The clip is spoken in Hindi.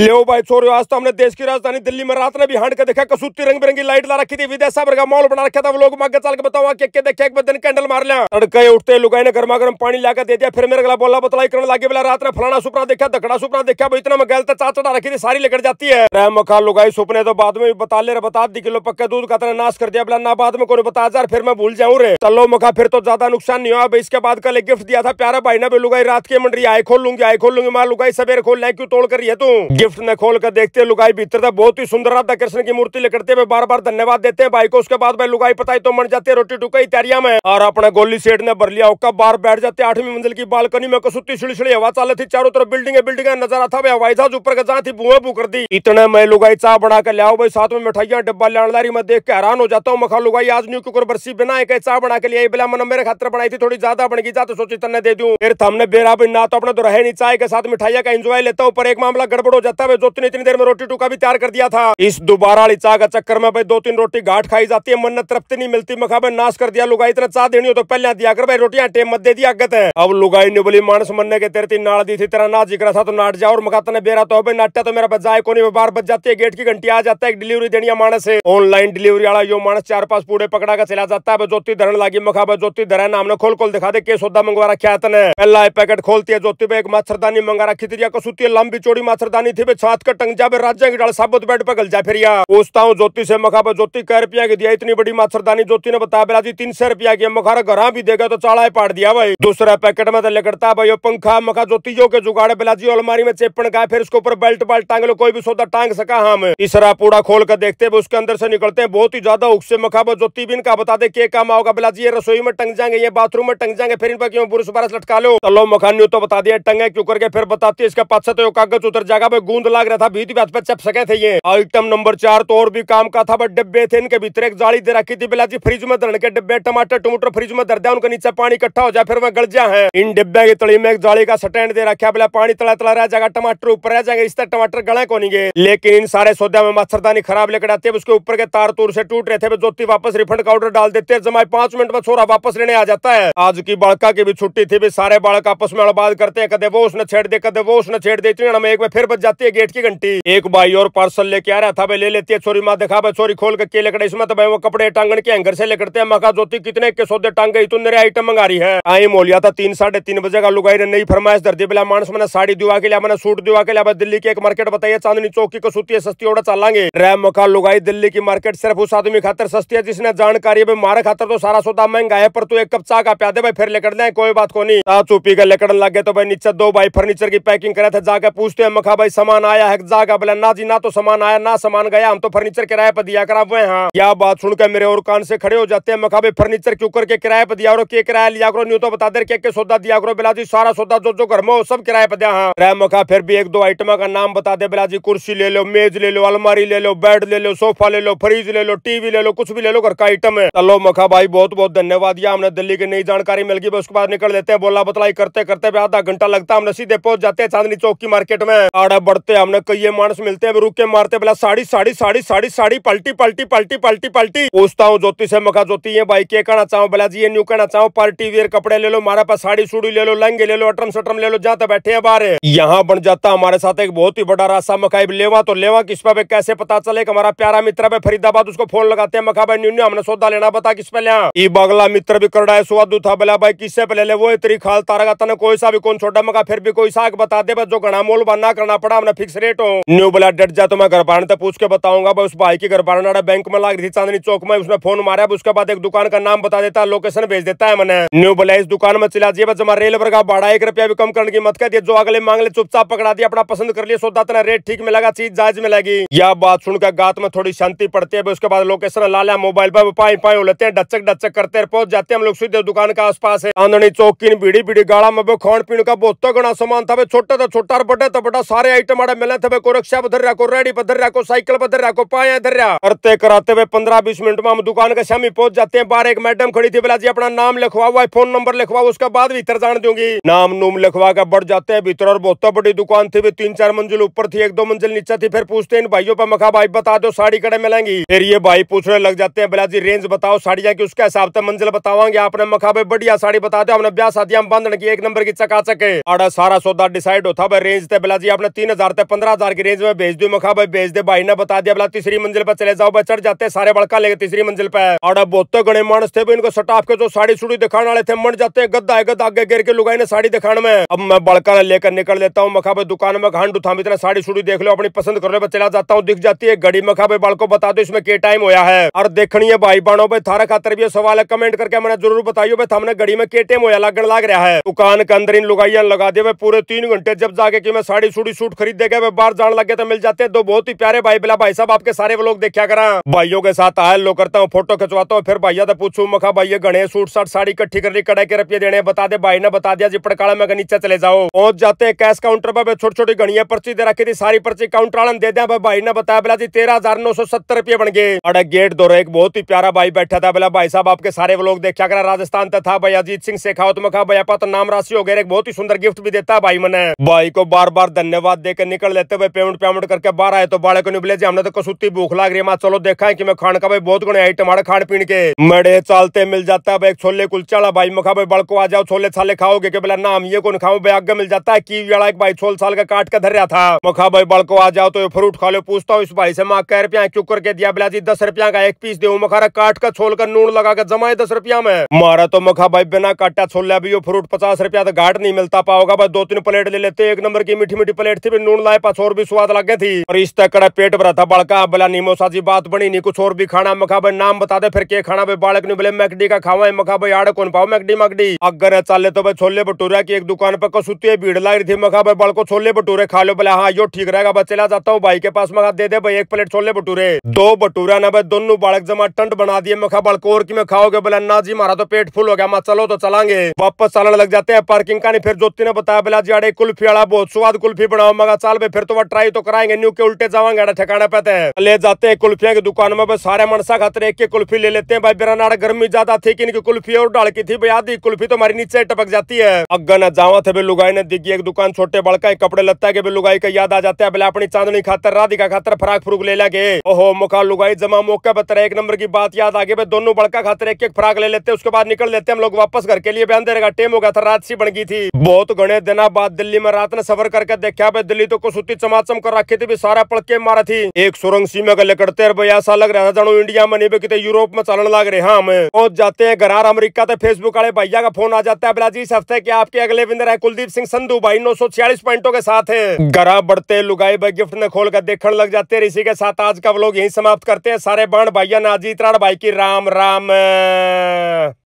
ले भाई छोरियो आज तो हमने देश की राजधानी दिल्ली में रात ने भी हांड के देखा कसूती रंग बिरंगी लाइट ला रखी थी विदेशा भर का मॉल बना रखा था वो लोग मग्गे चल के बताओ के, के देखे एक दिन कैंडल मार लिया तड़के उठते लुगाई ने गर्मा गर्म पानी लाकर दे दिया फिर मेरे गला बोला बतलाई करने लगे बोला रात ने फलाना सुपना देखा दकड़ा सुपना देखा वो इतना मैं गलत तो चा चढ़ा रखी थी सारी लेकर जाती है मखा लुगाई सुपने तो बाद में बता ले बता दी किलो पक्के दूध का नाश कर दिया बोला ना बाद में कोई बता फिर मैं भूल जाऊँ रे चलो मखा फिर तो ज्यादा नुकसान नहीं हुआ इसके बाद कल गिफ्ट दिया था प्यारा भाई ने भी लुगाई रात के मंडरी आई खोल लूंगी आई खोल लूंगी लुगाई सवेरे खोल लें क्यों तोड़ कर रही है तू गिफ्ट ने खोल कर देखते हैं लुगाई भीतर था बहुत ही सुंदर था कृष्ण की मूर्ति लकड़ते हुए बार बार धन्यवाद देते हैं भाई को उसके बाद भाई लुगाई पताई तो मन जाती है रोटी टुकाई तैयारियां में और अपने गोली सेठ ने भर लिया हुक्का बार बैठ जाते आठवीं मंजिल की बालकनी में कसुती छिड़ी छिड़ी हवा चाल थी चारों तरफ बिल्डिंग बिल्डिंग नजारा था हवाई जहाज ऊपर का जहाँ थी बुआ बू कर दी इतने मैं लुगाई चाह बना कर लिया भाई साथ में मिठाइया डब्बा लाड़ी में देख के हैरान हो जाता हूँ मखा लुगाई आज न्यू कुकर बरसी बिना एक चाह बना के लिए बिला मन मेरे खातर बनाई थी थोड़ी ज्यादा बन गई जाते सोची तन्ने दे दू फिर तो हमने बेरा भी ना तो अपने तो रहे नहीं चाय के साथ मिठाइया का एंजॉय लेता हूँ पर एक मामला गड़बड़ हो जाता था भाई तीन इतनी देर में रोटी टूका भी तैयार कर दिया था इस दोबारा वाली चाह का चक्कर में भाई दो तीन रोटी घाट खाई जाती है मन में तृप्ति नहीं मिलती मखा भाई नाश कर दिया लुगाई इतना चाह देनी हो तो पहले दिया कर भाई रोटियां टेम मत दे दिया अगत है अब लुगाई ने बोली मानस मरने के तेरे तीन नाड़ दी थी तेरा नाच जिक्र था तो नाट जाओ और मखा तेने बेरा तो भाई नाटा तो मेरा बजाय कोने में बार बच जाती है गेट की घंटी आ जाता है डिलीवरी देनी है मानस ऑनलाइन डिलीवरी वाला यो मानस चार पास पूरे पकड़ा का चला जाता है ज्योति धरण लागी मखा भाई ज्योति धरण नाम खोल खोल दिखा दे के सौदा मंगवा रखा है तेने पहला पैकेट खोलती है ज्योति भाई एक मच्छरदानी मंगा रखी थी या कसूती लंबी चौड़ी मच्छरदानी थी पे छात का टंग जा राज्य की डाल साबुत बेड पे गल फिर यहाँ पूछता हूँ ज्योति से मखा पर ज्योति कह रुपया दिया इतनी बड़ी माछरदानी ज्योति ने बताया बिराजी तीन सौ रुपया की मखारा घर भी देगा तो चाड़ा पाट दिया भाई दूसरा पैकेट में तो लगड़ता भाई पंखा मखा ज्योति जो के जुगाड़ बिलाजी अलमारी में चेपन का फिर उसके ऊपर बेल्ट बेल्ट टांग लो कोई भी सौदा टांग सका हम तीसरा पूरा खोल कर देखते उसके अंदर से निकलते हैं बहुत ही ज्यादा उकसे मखा पर ज्योति भी इनका बता दे के काम आओगा बिलाजी ये रसोई में टंग जाएंगे ये बाथरूम में टंग जाएंगे फिर इन पर क्यों बुरुस बारस लटका लो चलो मखान्यू तो बता दिया टंगे क्यों करके फिर बताती है इसका पाछा तो कागज उतर जाएगा भाई धुंध लाग रहा था बीच भी हाथ चप सके थे ये आइटम नंबर चार तो और भी काम का था बट डिब्बे थे इनके भीतर एक जाली दे रखी थी बिलाजी फ्रिज में धरण के डिब्बे टमाटर टमाटर फ्रिज में धर दिया उनके नीचे पानी इकट्ठा हो जाए फिर वह गल जा है इन डिब्बे की तड़ी में एक जाली का स्टैंड दे रखा बिला पानी तला तला रह जाएगा टमाटर ऊपर रह जाएंगे इस तरह टमाटर गले को नहीं गए लेकिन इन सारे सौदा में मच्छरदानी खराब लेकर आते उसके ऊपर के तार तूर से टूट रहे थे ज्योति वापस रिफंड का ऑर्डर डाल देते जमाए पांच मिनट में छोरा वापस लेने आ जाता है आज की बालका की भी छुट्टी थी सारे बालक आपस में अड़बाद करते हैं कदे वो उसने छेड़ दे कदे वो उसने छेड़ दे इतनी में एक बार फिर बच जाती है गेट की घंटी एक भाई और पार्सल लेके आ रहा था भाई ले लेती है चोरी माँ देखा भाई चोरी खोल के के लकड़ा इसमें तो भाई वो कपड़े टांगन के हैंगर से लकड़ते हैं मखा ज्योति कितने के सौदे टांग गई तू तो मेरे आइटम मंगा रही है आई मोलिया था तीन साढ़े तीन बजे का लुगाई ने नई फरमाइश दर दी बिला मानस मैंने साड़ी दुआ के लिए मैंने सूट दुआ के लिए दिल्ली की एक मार्केट बताइए चांदनी चौक की कसूती है सस्ती ओडा चलांगे रैम मका लुगाई दिल्ली की मार्केट सिर्फ उस आदमी खातर सस्ती है जिसने जानकारी भाई मारा खातर तो सारा सौदा महंगा है पर तू एक कप चा का प्या दे भाई फिर लेकर कोई बात को नहीं चुपी का लेकर लग गए तो भाई नीचे दो भाई फर्नीचर की पैकिंग करे थे जाकर पूछते हैं मखा भाई सामान आया है जागा बोला ना जी ना तो सामान आया ना सामान गया हम तो फर्नीचर किराए पर दिया करा हुए हैं हाँ। क्या बात सुनकर मेरे और कान से खड़े हो जाते हैं मखाबे फर्नीचर क्यों करके किराए पर दिया करो के किराया लिया करो न्यू तो बता दे के, सौदा दिया करो बिला जी सारा सौदा जो जो घर में हो सब किराए पर दिया हाँ मखा फिर भी एक दो आइटम का नाम बता दे बिला जी कुर्सी ले लो मेज ले लो अलमारी ले लो बेड ले लो सोफा ले लो फ्रिज ले लो टीवी ले लो कुछ भी ले लो घर का आइटम है चलो मखा भाई बहुत बहुत धन्यवाद दिया हमने दिल्ली की नई जानकारी मिल गई उसके बाद निकल लेते हैं बोला बतलाई करते करते आधा घंटा लगता हम सीधे पहुंच जाते हैं चांदनी चौक की मार्केट में आड़ा मरते हमने कई मानस मिलते हैं रुके मारते बोला साड़ी साड़ी साड़ी साड़ी साड़ी पलटी पलटी पलटी पलटी पलटी पूछता हूँ ज्योति से मखा ज्योति ये भाई के कहना चाहो बोला जी ये न्यू कहना चाहो पार्टी वेयर कपड़े ले लो हमारे पास साड़ी सुड़ी ले लो लहंगे ले लो अटरम सटरम ले लो जाते तो बैठे हैं बारे यहाँ बन जाता हमारे साथ एक बहुत ही बड़ा रास्ता मखाई लेवा तो लेवा किस पे कैसे पता चले हमारा प्यारा मित्र भाई फरीदाबाद उसको फोन लगाते हैं मखा भाई न्यू न्यू हमने सौदा लेना बता किस पे लिया बगला मित्र भी कर रहा है सुवादू था बोला भाई किससे पहले ले वो इतनी खाल तारा का तने कोई सा भी कौन छोटा मखा फिर भी कोई साग बता दे जो घना मोल बना करना पड़ा अपना फिक्स रेट हो न्यू ब्लड डट जा तो मैं घर बारण पूछ के बताऊंगा भाई उस भाई की घर बारण बैंक में लाग रही थी चांदनी चौक में उसने फोन मारा उसके बाद एक दुकान का नाम बता देता है लोकेशन भेज देता है मैंने न्यू बोला इस दुकान में चला जाइए जमा रेल वर्ग का भाड़ा एक रुपया भी कम करने की मत कर दिया जो अगले मांग ले चुपचाप पकड़ा दिया अपना पसंद कर लिया सौदा तेरा रेट ठीक मिलेगा चीज जायज मिलेगी यह बात सुनकर गात में थोड़ी शांति पड़ती है उसके बाद लोकेशन ला लिया मोबाइल पर पाई पाई लेते हैं डचक डचक करते हैं पहुंच जाते हैं हम लोग सीधे दुकान के आसपास है चांदनी चौक की बीड़ी बीड़ी गाड़ा में खान पीन का बहुत गणा सामान था छोटा था छोटा और बड़ा था बड़ा सारे आइटम माड़ा मिला थे को रक्षा पर धर को रेडी पर धर को साइकिल पर धर को पाया धर रहा करते कराते हुए पंद्रह बीस मिनट में हम दुकान के शामी पहुंच जाते हैं बाहर एक मैडम खड़ी थी बोला जी अपना नाम लिखवा हुआ फोन नंबर लिखवा उसके बाद भीतर जान दूंगी नाम नूम लिखवा के बढ़ जाते हैं भीतर और बहुत बड़ी दुकान थी तीन चार मंजिल ऊपर थी एक दो मंजिल नीचे थी फिर पूछते इन भाइयों पर मखा भाई बता दो साड़ी कड़े मिलेंगी फिर ये भाई पूछने लग जाते हैं बोला जी रेंज बताओ साड़ियाँ की उसके हिसाब से मंजिल बतावांगे आपने मखा भाई बढ़िया साड़ी बता दो हमने ब्याह शादियां बंधन की एक नंबर की चकाचक है सारा सौदा डिसाइड होता रेंज थे बोला जी आपने तीन हजार से पंद्रह हजार की रेंज में भेज दू मखा भाई भेज दे भाई ने बता दिया बोला तीसरी मंजिल पर चले जाओ भाई चढ़ जाते सारे बड़का लेके तीसरी मंजिल पे और अब बहुत गणे मानस थे इनको स्टाफ के जो साड़ी सुड़ी दिखाने वाले थे मन जाते हैं गद्दा है गद्दा आगे गिर के लुगाई ने साड़ी दिखाने में अब मैं बड़का लेकर निकल लेता हूँ मखा भाई दुकान में घांड उठा इतना साड़ी सुड़ी देख लो अपनी पसंद कर लो चला जाता हूँ दिख जाती है गड़ी मखा भाई बालको बता दो इसमें क्या टाइम होया है और देखनी है भाई बानो भाई थारा खातर भी सवाल है कमेंट करके मैंने जरूर बताइए भाई गड़ी में क्या टाइम होया लगन लग रहा है दुकान के अंदर इन लुगाइया लगा दिया पूरे तीन घंटे जब जाके की मैं साड़ी सुड़ी सूट खरीद खरीदे गए बार जान लग गए तो मिल जाते हैं दो बहुत ही प्यारे भाई बिला भाई साहब आपके सारे लोग देखा करा भाइयों के साथ आयल लो करता हूँ फोटो खिंचवाता हूँ फिर भैया तो पूछू मखा भाई गणे सूट साट साड़ी इकट्ठी करनी कड़ाई के रुपये देने बता दे भाई ने बता दिया जी पड़काड़ा में नीचे चले जाओ पहुंच जाते हैं कैश काउंटर पर छोटी छोटी गणिया पर्ची दे रखी थी सारी पर्ची काउंटर वाले दे दिया भाई ने बताया बिला जी तेरह हजार नौ सौ सत्तर रुपये बन गए अरे गेट दो एक बहुत ही प्यारा भाई बैठा था बिला भाई साहब आपके सारे लोग देखा करा राजस्थान था भाई अजीत सिंह शेखावत मखा भाई तो नाम राशि हो गए एक बहुत ही सुंदर गिफ्ट भी देता है भाई मैंने भाई को बार बार धन्यवाद देकर निकल लेते भाई पेमेंट पेमेंट करके बाहर आए तो बाड़े को नहीं जी हमने तो कसूती भूख लाग रही है माँ चलो देखा है कि मैं खान का भाई बहुत गुण आइटम टमाटर खान पीन के मेरे चालते मिल जाता है भाई छोले कुलचा वाला भाई मखा भाई बड़को आ जाओ छोले छाले खाओगे के बोला नाम ये कौन खाओ भाई आगे मिल जाता है की वाला एक भाई छोल छाल का काट के धर रहा था मखा भाई बड़को आ जाओ तो फ्रूट खा लो पूछता हूँ इस भाई से माँ कह रुपया चुक करके दिया बोला जी दस रुपया का एक पीस दे मखारा काट का छोल का नून लगा जमा है दस रुपया में मारा तो मखा भाई बिना काटा छोल लिया फ्रूट पचास रुपया तो घाट नहीं मिलता पाओगा भाई दो तीन प्लेट ले लेते एक नंबर की मीठी मीठी प्लेट थी नून लून लाए पास और भी स्वाद लगे थी और इस तक पेट भरा था बड़का बोला नीमो साजी बात बनी नहीं कुछ और भी खाना मखा भाई नाम बता दे फिर के खाना भाई बालक ने बोले मैकडी का खावा मखा भाई आड़ कौन पाओ मैकडी मकडी अगर चाले तो भाई छोले भटूरे की एक दुकान पर है भीड़ लग रही थी मखा भाई बड़को छोले भटूरे खा लो बोले हाँ यो ठीक रहेगा बस चला जाता हूँ भाई के पास मखा दे दे भाई एक प्लेट छोले भटूरे दो भटूरे ना भाई दोनों बालक जमा टंट बना दिए मखा बालको और की मैं खाओगे बोला ना जी मारा तो पेट फुल हो गया मैं चलो तो चलांगे वापस चलने लग जाते हैं पार्किंग का नहीं फिर ज्योति ने बताया बोला जी आड़े कुल्फी आड़ा बहुत स्वाद कुल्फी बनाओ मगा पता चल फिर तो वह ट्राई तो कराएंगे न्यू के उल्टे जावांगे ठिकाने पे ले जाते हैं कुल्फिया की दुकान में भाई सारे मनसा खातर एक की कुल्फी ले लेते हैं भाई नाड़ गर्मी ज्यादा थी कि इनकी कुल्फी और डाल की थी भाई आधी कुल्फी तो हमारी नीचे टपक जाती है अग्गा न जावा थे लुगाई ने दिखी एक दुकान छोटे बड़का कपड़े लता के लुगाई का याद आ जाता है बोले अपनी चांदनी खातर राधिका खातर फराक फ्रूक ले लगे ओहो मुखा लुगाई जमा मौके बतरा एक नंबर की बात याद आगे दोनों बड़का खातर एक एक फराक ले लेते उसके बाद निकल लेते हम लोग वापस घर के लिए बयान देगा टेम हो गया था रात सी बन गई थी बहुत घने दिन बाद दिल्ली में रात ने सफर करके देखा भाई दिल्ली दलितों को सुती चमाचम कर रखे थे भी सारा पड़के मारा थी एक सुरंग सीमा का लकड़ते रहे ऐसा लग रहा था जानो इंडिया में नहीं कितने यूरोप में चलने लग रहे हैं हम हाँ, और जाते हैं घरार अमरीका फेसबुक वाले भैया का फोन आ जाता है बिलाजी इस हफ्ते के आपके अगले विनर है कुलदीप सिंह संधु भाई नौ पॉइंटों के साथ है घरा बढ़ते लुगाई भाई गिफ्ट ने खोल कर देखने लग जाते हैं इसी के साथ आज का लोग यही समाप्त करते हैं सारे बाण भैया नाजी त्राण भाई की राम राम